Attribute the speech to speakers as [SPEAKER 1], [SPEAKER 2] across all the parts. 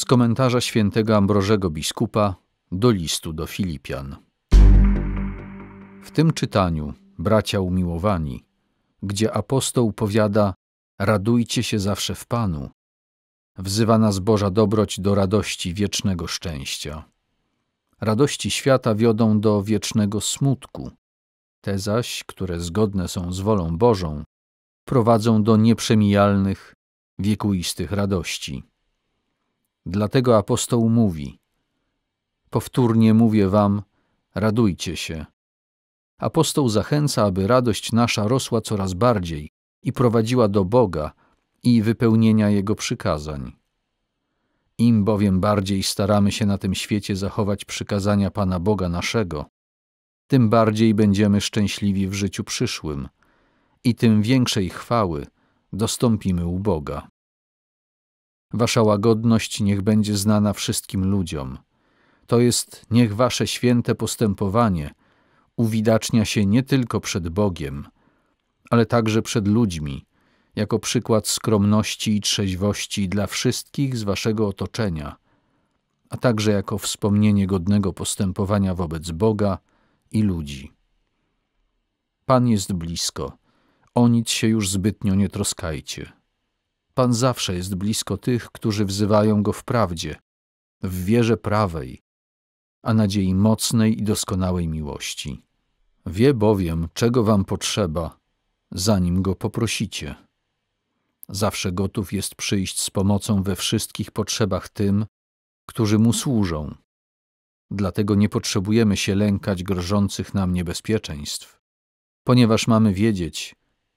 [SPEAKER 1] Z komentarza świętego Ambrożego biskupa do listu do Filipian. W tym czytaniu, bracia umiłowani, gdzie apostoł powiada: Radujcie się zawsze w Panu, wzywa nas Boża dobroć do radości wiecznego szczęścia. Radości świata wiodą do wiecznego smutku. Te zaś, które zgodne są z wolą Bożą, prowadzą do nieprzemijalnych, wiekuistych radości. Dlatego apostoł mówi: Powtórnie mówię wam, radujcie się. Apostoł zachęca, aby radość nasza rosła coraz bardziej i prowadziła do Boga i wypełnienia Jego przykazań. Im bowiem bardziej staramy się na tym świecie zachować przykazania Pana Boga naszego, tym bardziej będziemy szczęśliwi w życiu przyszłym i tym większej chwały dostąpimy u Boga. Wasza łagodność niech będzie znana wszystkim ludziom. To jest niech wasze święte postępowanie uwidacznia się nie tylko przed Bogiem, ale także przed ludźmi, jako przykład skromności i trzeźwości dla wszystkich z waszego otoczenia, a także jako wspomnienie godnego postępowania wobec Boga i ludzi. Pan jest blisko, o nic się już zbytnio nie troskajcie. Pan zawsze jest blisko tych, którzy wzywają Go w prawdzie, w wierze prawej, a nadziei mocnej i doskonałej miłości. Wie bowiem, czego wam potrzeba, zanim Go poprosicie. Zawsze gotów jest przyjść z pomocą we wszystkich potrzebach tym, którzy Mu służą. Dlatego nie potrzebujemy się lękać grożących nam niebezpieczeństw, ponieważ mamy wiedzieć,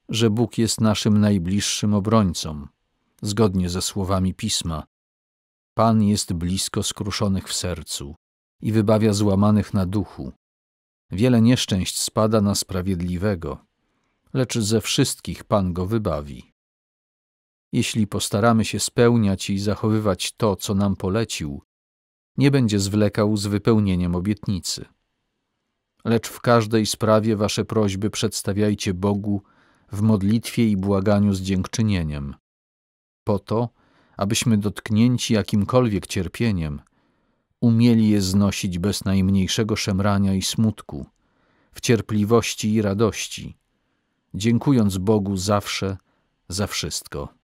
[SPEAKER 1] że Bóg jest naszym najbliższym obrońcą zgodnie ze słowami pisma. Pan jest blisko skruszonych w sercu i wybawia złamanych na duchu. Wiele nieszczęść spada na sprawiedliwego, lecz ze wszystkich Pan go wybawi. Jeśli postaramy się spełniać i zachowywać to, co nam polecił, nie będzie zwlekał z wypełnieniem obietnicy. Lecz w każdej sprawie wasze prośby przedstawiajcie Bogu w modlitwie i błaganiu z dziękczynieniem po to, abyśmy dotknięci jakimkolwiek cierpieniem, umieli je znosić bez najmniejszego szemrania i smutku, w cierpliwości i radości, dziękując Bogu zawsze za wszystko.